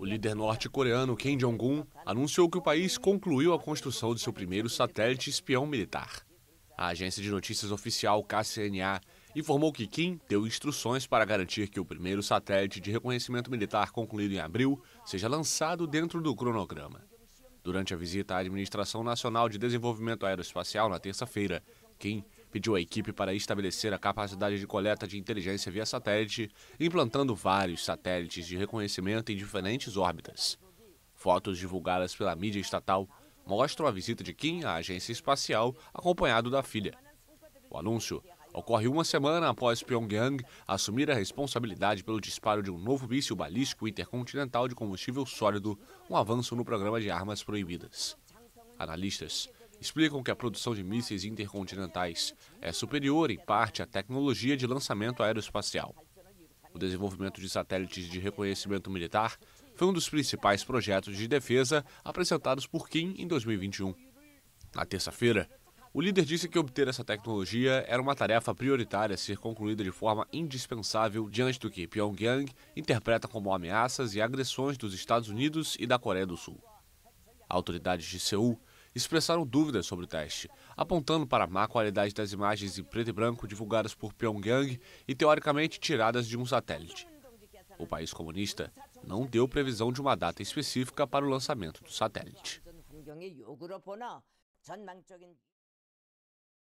O líder norte-coreano Kim Jong-un anunciou que o país concluiu a construção de seu primeiro satélite espião militar. A agência de notícias oficial KCNA informou que Kim deu instruções para garantir que o primeiro satélite de reconhecimento militar concluído em abril seja lançado dentro do cronograma. Durante a visita à Administração Nacional de Desenvolvimento Aeroespacial na terça-feira, Kim pediu à equipe para estabelecer a capacidade de coleta de inteligência via satélite, implantando vários satélites de reconhecimento em diferentes órbitas. Fotos divulgadas pela mídia estatal mostram a visita de Kim à agência espacial, acompanhado da filha. O anúncio ocorre uma semana após Pyongyang assumir a responsabilidade pelo disparo de um novo míssil balístico intercontinental de combustível sólido, um avanço no programa de armas proibidas. Analistas explicam que a produção de mísseis intercontinentais é superior, em parte, à tecnologia de lançamento aeroespacial. O desenvolvimento de satélites de reconhecimento militar foi um dos principais projetos de defesa apresentados por Kim em 2021. Na terça-feira, o líder disse que obter essa tecnologia era uma tarefa prioritária a ser concluída de forma indispensável diante do que Pyongyang interpreta como ameaças e agressões dos Estados Unidos e da Coreia do Sul. Autoridades de Seul expressaram dúvidas sobre o teste, apontando para a má qualidade das imagens em preto e branco divulgadas por Pyongyang e teoricamente tiradas de um satélite. O país comunista não deu previsão de uma data específica para o lançamento do satélite.